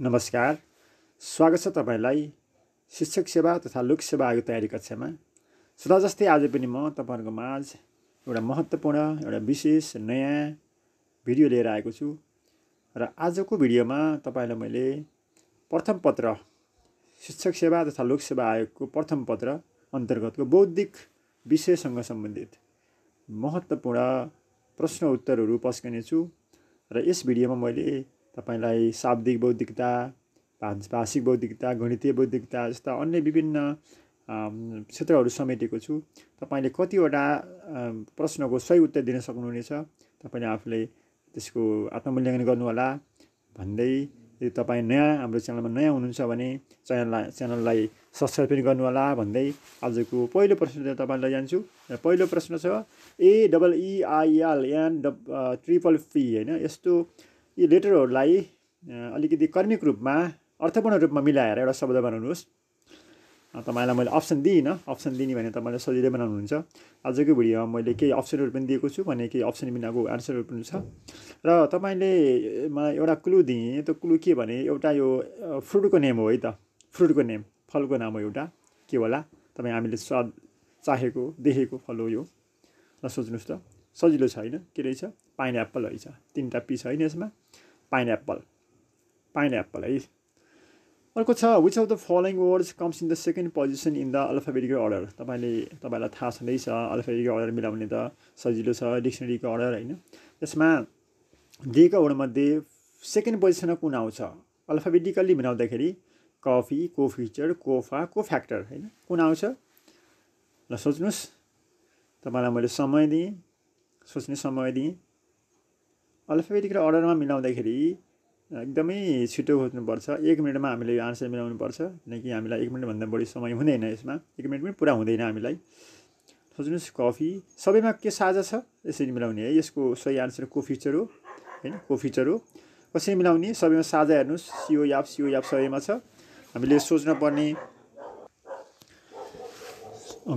नमस्कार स्वागत छ तपाईँलाई शिक्षक सेवा तथा लोक सेवा आयोग तयारी कक्षामा सदा जस्तै आज पनि म तपाईँहरूको माझ एउटा महत्त्वपूर्ण एउटा विशेष नयाँ भिडियो लिएर आएको छु र आजको भिडियोमा तपाईँलाई मैले प्रथम पत्र शिक्षक सेवा तथा लोक सेवा आयोगको प्रथम पत्र अन्तर्गतको बौद्धिक विषयसँग सम्बन्धित महत्त्वपूर्ण प्रश्न उत्तरहरू पस्कनेछु र यस भिडियोमा मैले तपाईँलाई शाब्दिक बौद्धिकता भाष भाषिक बौद्धिकता गणितीय बौद्धिकता जस्ता अन्य विभिन्न क्षेत्रहरू समेटेको छु तपाईँले कतिवटा प्रश्नको सही उत्तर दिन सक्नुहुनेछ तपाईँले आफूले त्यसको आत्ममूल्याङ्कन गर्नुहोला भन्दै यदि तपाईँ नयाँ हाम्रो च्यानलमा नयाँ हुनुहुन्छ भने च्यानललाई च्यानललाई सब्सक्राइब पनि गर्नुहोला भन्दै आजको पहिलो प्रश्न तपाईँलाई जान्छु पहिलो प्रश्न छ A double E I L N double triple P होइन यस्तो यी लेटरहरूलाई अलिकति कर्मिक रूपमा अर्थपूर्ण रूपमा मिलाएर एउटा शब्द बनाउनुहोस् तपाईँलाई मैले अप्सन दिइनँ अप्सन दिने भने तपाईँले सजिलै बनाउनुहुन्छ आजको भिडियोमा मैले केही अप्सनहरू पनि दिएको छु भने केही अप्सन बिनाको आन्सरहरू पनि छ र तपाईँले मलाई एउटा क्लु दिएँ त्यो क्लु के भने एउटा यो फ्रुटको नेम हो है त फ्रुटको नेम फलको नाम हो एउटा के होला तपाईँ हामीले स्वाद चाहेको देखेको फल हो यो ल सोच्नुहोस् त सजिलो छ होइन के रहेछ पाइन एप्पल रहेछ तिनवटा पिस होइन यसमा पाइन एप्पल पाइन एप्पल है अर्को छ which of the following words comes in the second position in the alphabetical order तपाईँले तपाईँलाई थाहा छँदैछ अल्फाबेटिक अर्डर मिलाउने त सजिलो छ डिक्सनरीको अर्डर होइन त्यसमा दिएको वर्डमध्ये सेकेन्ड पोजिसनमा कुन आउँछ अल्फाबेटिकल्ली मिलाउँदाखेरि कफी को फिचर कोफा को फ्याक्टर होइन कुन आउँछ ल सोच्नुहोस् तपाईँलाई मैले समय दिएँ सोच्ने समय दिएँ अल्फाबेटिक र अर्डरमा मिलाउँदाखेरि एकदमै छिटो खोज्नुपर्छ एक मिनटमा हामीले यो आन्सर मिलाउनुपर्छ किनकि हामीलाई एक मिनटभन्दा बढी समय हुँदैन यसमा एक मिनट पनि पुरा हुँदैन हामीलाई सोच्नुहोस् कफी सबैमा के साझा छ यसरी मिलाउने है यसको सही आन्सर को फिचर हो होइन को फिचर हो कसरी मिलाउने सबैमा साझा हेर्नुहोस् सिओ याप सिओ याप सबैमा छ हामीले सोच्न पर्ने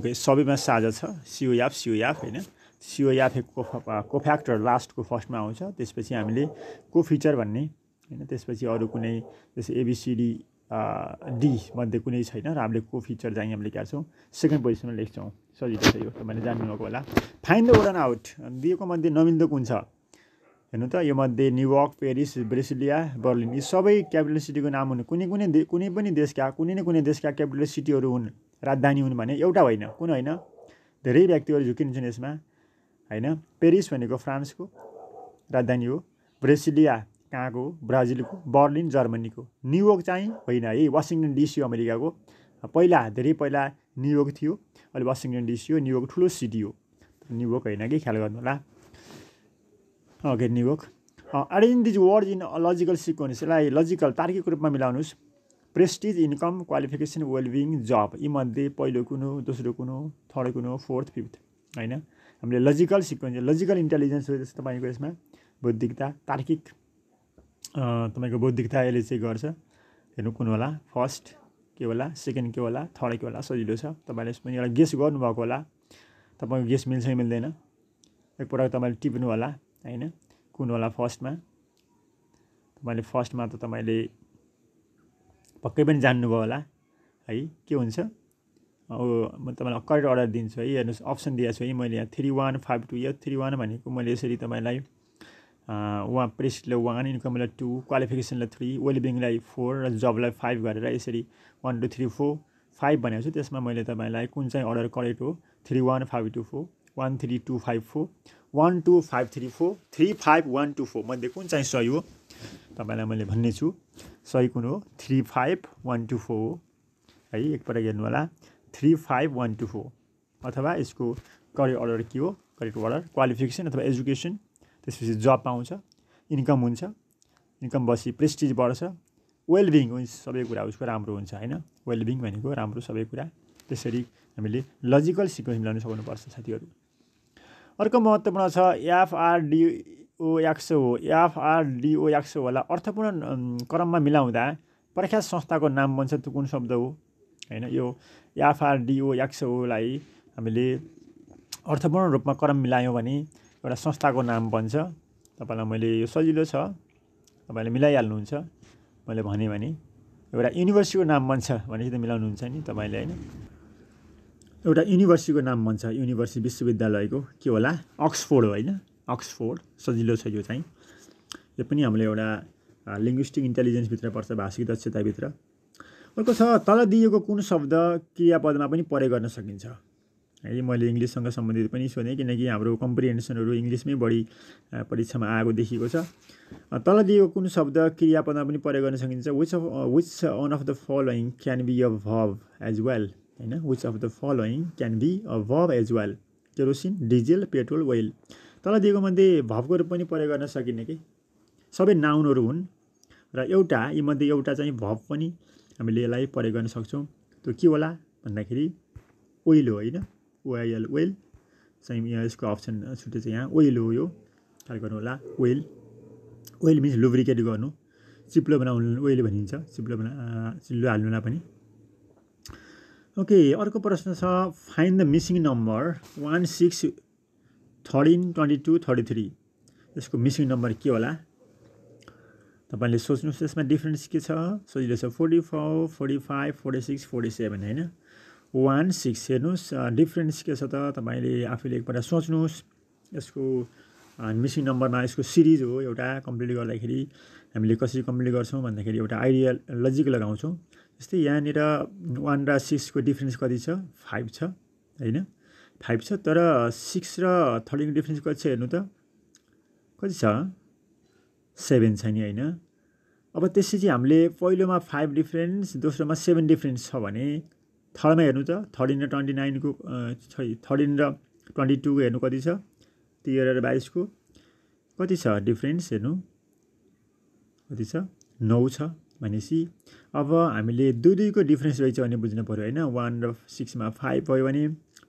ओके सबैमा साझा छ सिओ याप सिओ याप होइन सिओयाफे को कोफ्याक्टर लास्टको फर्स्टमा आउँछ त्यसपछि हामीले को फिचर भन्ने होइन त्यसपछि अरू कुनै जस्तै एबिसिडी डी मध्ये कुनै छैन र हामीले को फिचर चाहिँ हामीले क्या छौँ सेकेन्ड पोजिसनमा लेख्छौँ सजिलो छ यो तपाईँले जान्नुभएको होला फाइन द ओडन आउट दिएको मध्ये नमिल्दो कुन छ हेर्नु त यो मध्ये न्युयोर्क पेरिस ब्रेसिलिया बर्लिन यी सबै क्यापिटल सिटीको नाम हुन् कुनै कुनै दे कुनै पनि देशका कुनै न कुनै देशका क्यापिटल सिटीहरू हुन् राजधानी हुन् भने एउटा होइन कुन होइन धेरै व्यक्तिहरू झुकिन्छन् यसमा होइन पेरिस भनेको फ्रान्सको राजधानी हो ब्रेसिलिया कहाँको ब्राजिलको बर्लिन जर्मनीको न्युयोर्क चाहिँ होइन है वासिङटन डिसी अमेरिकाको पहिला धेरै पहिला न्युयोर्क थियो अहिले वासिङटन डिसी हो न्युयोर्क ठुलो सिटी हो न्युयोर्क होइन कि ख्याल गर्नु होला okay New York arrange these word in logical sequence यसलाई लजिकल तार्किक रूपमा मिलाउनुहोस् prestige income qualification well being job यीमध्ये पहिलो कुन हो दोस्रो कुन हो थर्ड कुन हो फोर्थ फिफ्थ होइन हामीले लजिकल सिक्वेन्स लजिकल इन्टेलिजेन्स हो जस्तो तपाईँको यसमा बौद्धिकता तार्किक तपाईँको बौद्धिकता यसले चाहिँ गर्छ हेर्नु कुन होला फर्स्ट के होला सेकेन्ड के होला थर्ड के होला सजिलो छ तपाईँले यसमा एउटा गेस गर्नुभएको होला तपाईँको गेस मिल्छ कि मिल्दैन एकपल्ट तपाईँले टिप्नु होला होइन कुन होला फर्स्टमा तपाईँले फर्स्टमा त तपाईँले पक्कै पनि जान्नुभयो होला है के हुन्छ तपाईँलाई करेक्ट अर्डर दिन्छु है हेर्नुहोस् अप्सन दिएको छु है मैले यहाँ थ्री वान फाइभ टू या थ्री वान भनेको मैले यसरी तपाईँलाई वान प्रेसिडलाई वान इन्कमलाई टू क्वालिफिकेसनलाई थ्री वेलबिङलाई फोर र जबलाई फाइभ गरेर यसरी one two three four five भनेको छु त्यसमा मैले तपाईँलाई कुन चाहिँ अर्डर करेक्ट हो three one five two four one three two five four one two five three four three five one two four मध्ये कुन चाहिँ सही हो तपाईँलाई मैले भन्ने छु सही कुन हो three five one two four हो है एकपल्ट हेर्नु होला थ्री फाइभ वान टू हो अथवा यसको करियर अर्डर के हो करियर अर्डर क्वालिफिकेसन अथवा एजुकेसन त्यसपछि जब पाउँछ इन्कम हुन्छ इन्कम बसी प्रेस्टिज बढ्छ वेलबिङ सबै कुरा उसको राम्रो हुन्छ होइन वेलबिङ भनेको राम्रो सबै कुरा त्यसरी हामीले लजिकल सिक्वेन्स मिलाउन सक्नुपर्छ साथीहरू अर्को महत्त्वपूर्ण छ एफआरडिओ एक्स हो एफआरडिओ एक्स होला अर्थपूर्ण क्रममा मिलाउँदा प्रख्यात संस्थाको नाम बन्छ त्यो कुन शब्द हो होइन यो एफआरडिओ एक्सओलाई हामीले अर्थपूर्ण रूपमा क्रम मिलायौँ भने एउटा संस्थाको नाम बन्छ तपाईँलाई मैले यो सजिलो छ तपाईँले मिलाइहाल्नुहुन्छ मैले भने एउटा युनिभर्सिटीको नाम बन्छ भनेपछि त मिलाउनुहुन्छ नि तपाईँले होइन एउटा युनिभर्सिटीको नाम बन्छ युनिभर्सिटी विश्वविद्यालयको के होला अक्सफोर्ड होइन अक्सफोर्ड सजिलो छ यो चाहिँ यो पनि हामीले एउटा लिङ्ग्विस्टिक इन्टेलिजेन्सभित्र पर्छ भाषिक दक्षताभित्र अर्को छ तल दिएको कुन शब्द क्रियापदमा पनि प्रयोग गर्न सकिन्छ है मैले इङ्ग्लिससँग सम्बन्धित पनि सोधेँ किनकि हाम्रो कम्प्रिहेन्सनहरू इङ्ग्लिसमै बढी परीक्षामा आएको देखिएको छ तल दिएको कुन शब्द क्रियापदमा पनि प्रयोग गर्न सकिन्छ which of which one of the following can be a भव एज वेल होइन which of the following can be a भव as well kerosene diesel petrol oil तल दिएको मध्ये रूप पनि प्रयोग गर्न सकिने कि सबै नाउनहरू हुन् र एउटा यीमध्ये एउटा चाहिँ भव पनि हामीले यसलाई प्रयोग गर्न सक्छौँ त्यो के होला भन्दाखेरि ओइल हो होइन ओआइएल ओइल चाहिँ यहाँ यसको अप्सन छुट्टै चाहिँ यहाँ ओइल हो यो ख्याल गर्नु होला ओइल ओइल मिन्स लुब्रिकेट गर्नु चिप्लो बनाउनु ओइल भनिन्छ चिप्लो बना चिल्लो हाल्नुलाई पनि ओके अर्को प्रश्न छ find the missing number one six thirteen twenty two thirty three यसको मिसिङ नम्बर के होला तपाईँले सोच्नुहोस् यसमा डिफ्रेन्स के छ सजिलो छ forty four forty five forty six forty seven होइन वान सिक्स हेर्नुहोस् डिफ्रेन्स के छ त तपाईँले आफैले एकपल्ट सोच्नुहोस् यसको मिसिङ नम्बरमा यसको सिरिज हो एउटा कम्प्लिट गर्दाखेरि हामीले कसरी कम्प्लिट गर्छौँ भन्दाखेरि एउटा आइडिया लजिक लगाउँछौँ जस्तै यहाँनिर वान र सिक्सको डिफ्रेन्स कति छ फाइभ छ होइन फाइभ छ तर सिक्स र थर्टिनको डिफ्रेन्स कति छ हेर्नु त कति छ सेभेन छ नि होइन अब त्यसपछि हामीले पहिलोमा फाइभ डिफ्रेन्स दोस्रोमा सेभेन डिफ्रेन्स छ भने थर्डमा हेर्नु त थर्टिन र ट्वेन्टी नाइनको सरी थर्टिन र ट्वेन्टी टूको हेर्नु कति छ तेह्र र बाइसको कति छ डिफ्रेन्स हेर्नु कति छ नौ छ भनेपछि अब हामीले दुई दुईको डिफ्रेन्स रहेछ भने बुझ्नु पऱ्यो होइन वान र सिक्समा फाइभ भयो भने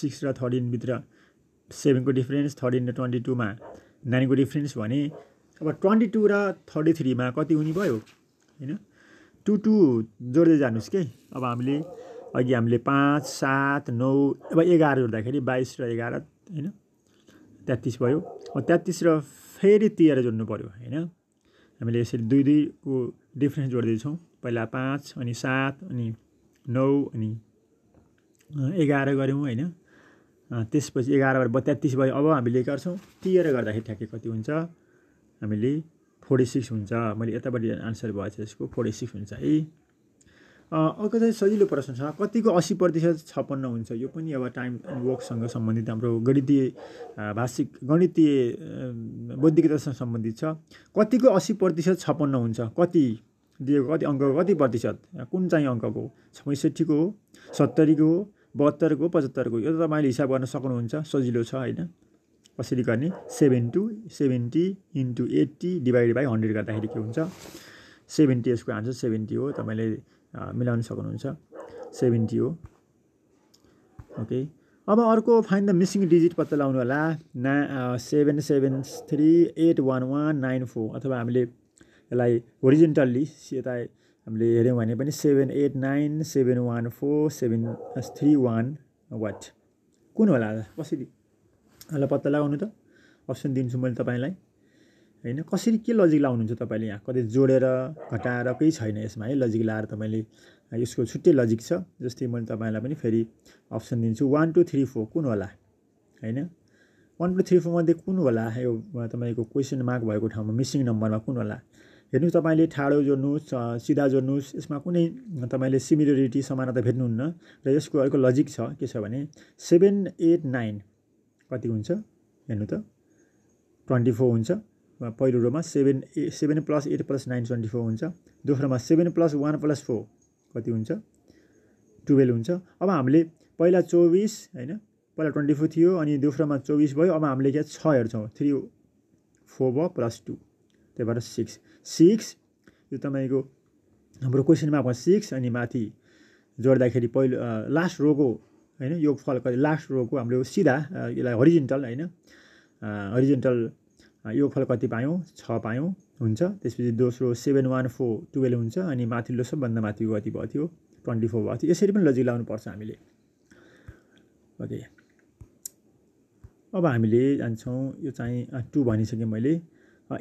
सिक्स र थर्टिनभित्र सेभेनको डिफ्रेन्स थर्टिन र ट्वेन्टी टूमा नाइनको डिफ्रेन्स भने अब ट्वेन्टी टू र थर्टी थ्रीमा कति हुने भयो होइन टु टु जोड्दै जानुहोस् के अब हामीले अघि हामीले पाँच सात नौ अब एघार जोड्दाखेरि बाइस र एघार होइन तेत्तिस भयो अब तेत्तिस र फेरि तेह्र जोड्नु पऱ्यो होइन हामीले यसरी दुई दुईको डिफ्रेन्स जोड्दैछौँ पहिला पाँच अनि सात अनि नौ अनि एघार गऱ्यौँ होइन त्यसपछि एघारबाट तेत्तिस भयो अब हामीले गर्छौँ तेह्र गर्दाखेरि ठ्याक्कै कति हुन्छ हामीले फोर्टी सिक्स हुन्छ मैले यतापट्टि आन्सर भएछ यसको फोर्टी सिक्स हुन्छ है अर्को चाहिँ सजिलो प्रश्न छ कतिको असी प्रतिशत छप्पन्न हुन्छ यो पनि अब टाइम वर्कसँग सम्बन्धित हाम्रो गणितीय भाषिक गणितीय बौद्धिकतासँग सम्बन्धित छ कतिको असी प्रतिशत छप्पन्न हुन्छ कति दिएको कति अङ्कको कति प्रतिशत कुन चाहिँ अङ्कको पैँसठीको हो सत्तरीको हो बहत्तरको पचहत्तरको यो त तपाईँले हिसाब गर्न सक्नुहुन्छ सजिलो छ होइन कसरी गर्ने seven to seventy into eighty divide by hundred गर्दाखेरि के हुन्छ सेभेन्टी यसको आन्सर सेभेन्टी हो तपाईँले मिलाउन सक्नुहुन्छ सेभेन्टी हो ओके अब अर्को फाइन द मिसिङ डिजिट पत्ता लगाउनु होला ना seven seven three eight one one nine four अथवा हामीले यसलाई ओरिजिनटल्ली यता हामीले हेऱ्यौँ भने पनि seven eight nine seven one four seven three one what कुन होला कसरी यसलाई पत्ता लगाउनु त अप्सन दिन्छु मैले तपाईँलाई होइन कसरी के लजिक लाउनुहुन्छ तपाईँले यहाँ कतै जोडेर घटाएर केही छैन यसमा है लजिक लाएर तपाईँले यसको छुट्टै लजिक छ जस्तै मैले तपाईँलाई पनि फेरि अप्सन दिन्छु वान टू थ्री फोर कुन होला होइन वान टू थ्री फोरमध्ये कुन होला यो तपाईँको क्वेसन मार्क भएको ठाउँमा मिसिङ नम्बरमा कुन होला हेर्नुहोस् तपाईँले ठाडो जोड्नुहोस् सिधा जोड्नुहोस् यसमा कुनै तपाईँले सिमिलरिटी समानता भेट्नुहुन्न र यसको अर्को लजिक छ के छ भने सेभेन एट नाइन कति हुन्छ हेर्नु त ट्वेन्टी फोर हुन्छ पहिलो रोमा सेभेन ए seven plus eight plus nine twenty four हुन्छ दोस्रोमा seven plus one plus four कति हुन्छ टुवेल्भ हुन्छ अब हामीले पहिला चौबिस होइन पहिला ट्वेन्टी फोर थियो अनि दोस्रोमा चौबिस भयो अब हामीले क्या छ हेर्छौँ थ्री फोर भयो प्लस टू त्यही भएर सिक्स सिक्स यो तपाईँको हाम्रो क्वेसनमा भयो सिक्स अनि माथि जोड्दाखेरि पहिलो लास्ट रोको होइन यो फल कति लास्ट रोको हाम्रो सिधा यसलाई हरिजेन्टल होइन हरिजेन्टल यो फल कति पायौँ छ पायौँ हुन्छ त्यसपछि दोस्रो सेभेन वान फोर टुवेल्भ हुन्छ अनि माथिल्लो सबभन्दा माथि कति भएको थियो ट्वेन्टी फोर भएको थियो यसरी पनि लजिक लाउनुपर्छ हामीले ओके अब हामीले जान्छौँ यो चाहिँ टु भनिसकेँ मैले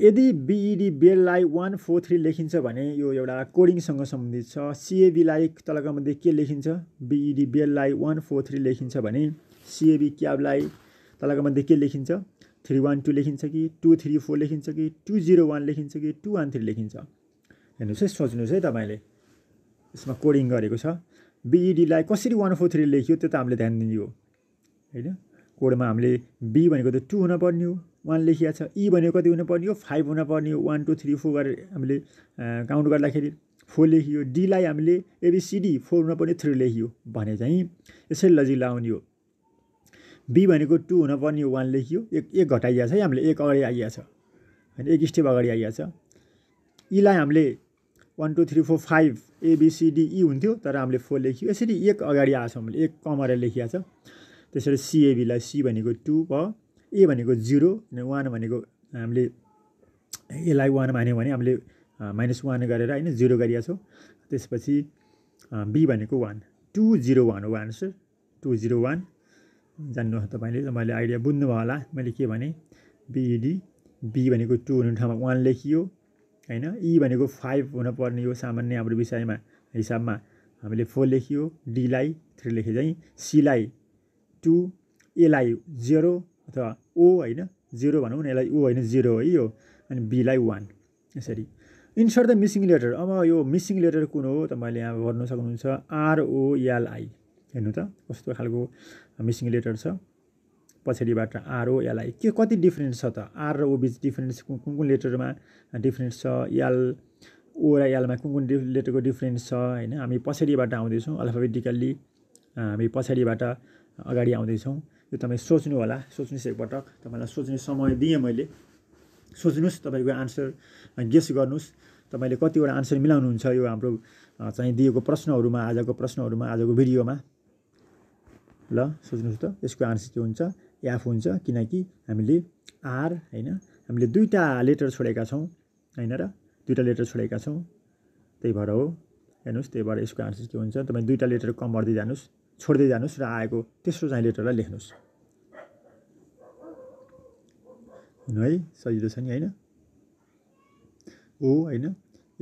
यदि बिइडी e बेललाई वान फोर थ्री लेखिन्छ भने यो एउटा कोडिङसँग सम्बन्धित छ सिएबीलाई तलकामध्ये के लेखिन्छ बिइडी e बेललाई वान फोर थ्री लेखिन्छ भने सिएबी क्याबलाई तलकामध्ये के लेखिन्छ थ्री वान टू लेखिन्छ कि टू थ्री फोर लेखिन्छ कि टू जिरो वान लेखिन्छ कि टू वान थ्री लेखिन्छ हेर्नुहोस् है सोच्नुहोस् है तपाईँले यसमा कोडिङ गरेको छ बिइडीलाई e कसरी वान फोर थ्री लेखियो त्यो त हामीले ध्यान दिने हो होइन कोडमा हामीले बी भनेको त टू हुनपर्ने हो वान लेखिया छ ई भनेको कति हुनुपर्ने हो फाइभ हुनुपर्ने हो वान टू थ्री फोर गरेर हामीले काउन्ट गर्दाखेरि फोर लेखियो डीलाई हामीले एबिसिडी फोर हुनुपर्ने थ्री लेखियो भने चाहिँ यसरी लजिलो आउने हो बी भनेको टू हुनुपर्ने हो वान लेखियो एक एक घटाइया छ है हामीले एक अगाडि आइया छ होइन एक स्टेप अगाडि आइया छ यीलाई हामीले one two three four five A B C D E हुन्थ्यो तर हामीले फोर लेखियो यसरी एक अगाडि आएछ हामीले एक कमरा लेखिया छ त्यसरी सिएबीलाई सी भनेको टू भयो ए भनेको जिरो अनि वान भनेको हामीले यसलाई वान मान्यौँ भने हामीले माइनस वान गरेर होइन जिरो गरिरहेको छौँ त्यसपछि बी भनेको वान टु जिरो वान हो आन्सर टु जिरो वान जान्नु तपाईँले मैले आइडिया बुझ्नुभयो होला मैले के भने बिइडी बी भनेको टू हुने ठाउँमा वान लेखियो होइन ई भनेको फाइभ हुनपर्ने यो सामान्य हाम्रो विषयमा हिसाबमा हामीले फोर लेखियो डीलाई थ्री लेखे चाहिँ सीलाई टू एलाई जेरो अथवा ओ होइन जिरो भनौँ न यसलाई ओ होइन जिरो है यो अनि बीलाई वान यसरी इन्सर्ट द मिसिङ लेटर अब यो मिसिङ लेटर कुन हो तपाईँले यहाँ गर्नु सक्नुहुन्छ आरओएलआई e, हेर्नु त कस्तो खालको मिसिङ लेटर छ पछाडिबाट आरओएलआई e, के कति डिफ्रेन्स छ त आर र ओ बिच डिफ्रेन्स कुन कुन लेटरमा डिफ्रेन्स छ एल e, ओ र एलमा कुन कुन लेटरको डिफ्रेन्स छ होइन हामी पछाडिबाट आउँदैछौँ अल्फाबेटिकल्ली हामी पछाडिबाट अगाडि आउँदैछौँ यो तपाईँ सोच्नु होला सोच्नुहोस् एकपटक तपाईँलाई सोच्ने समय दिएँ मैले सोच्नुहोस् तपाईँको आन्सर गेस गर्नुहोस् तपाईँले कतिवटा आन्सर मिलाउनुहुन्छ यो हाम्रो चाहिँ दिएको प्रश्नहरूमा आजको प्रश्नहरूमा आजको भिडियोमा ल सोच्नुहोस् त यसको आन्सर के हुन्छ एफ हुन्छ किनकि हामीले आर होइन हामीले दुईवटा लेटर छोडेका छौँ होइन र दुईवटा लेटर छोडेका छौँ त्यही भएर हो हेर्नुहोस् त्यही भएर यसको आन्सर के हुन्छ तपाईँ दुईवटा लेटर कम गर्दै जानुहोस् छोड्दै जानुहोस् र आएको तेस्रो चाहिँ लेटरलाई लेख्नुहोस् हुनु है सजिलो छ नि होइन ओ होइन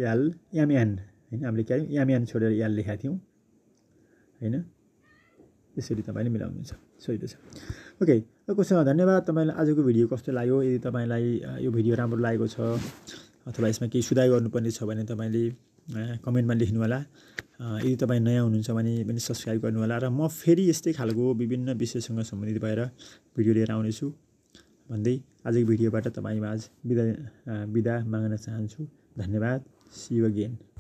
याल एमएन होइन हामीले क्या एमएन छोडेर याल लेखाएको थियौँ होइन यसरी तपाईँले मिलाउनुहुन्छ सजिलो छ ओके अर्को धन्यवाद तपाईँलाई आजको भिडियो कस्तो लाग्यो यदि तपाईँलाई यो भिडियो राम्रो लागेको छ अथवा यसमा केही सुधार गर्नुपर्ने छ भने तपाईँले कमेन्टमा लेख्नु होला यदि तपाईँ नयाँ हुनुहुन्छ भने पनि सब्सक्राइब गर्नुहोला र म फेरि यस्तै खालको विभिन्न विषयसँग सम्बन्धित भएर भिडियो लिएर आउनेछु भन्दै आजको भिडियोबाट तपाईँमा आज बिदा बिदा माग्न चाहन्छु धन्यवाद सी यु अगेन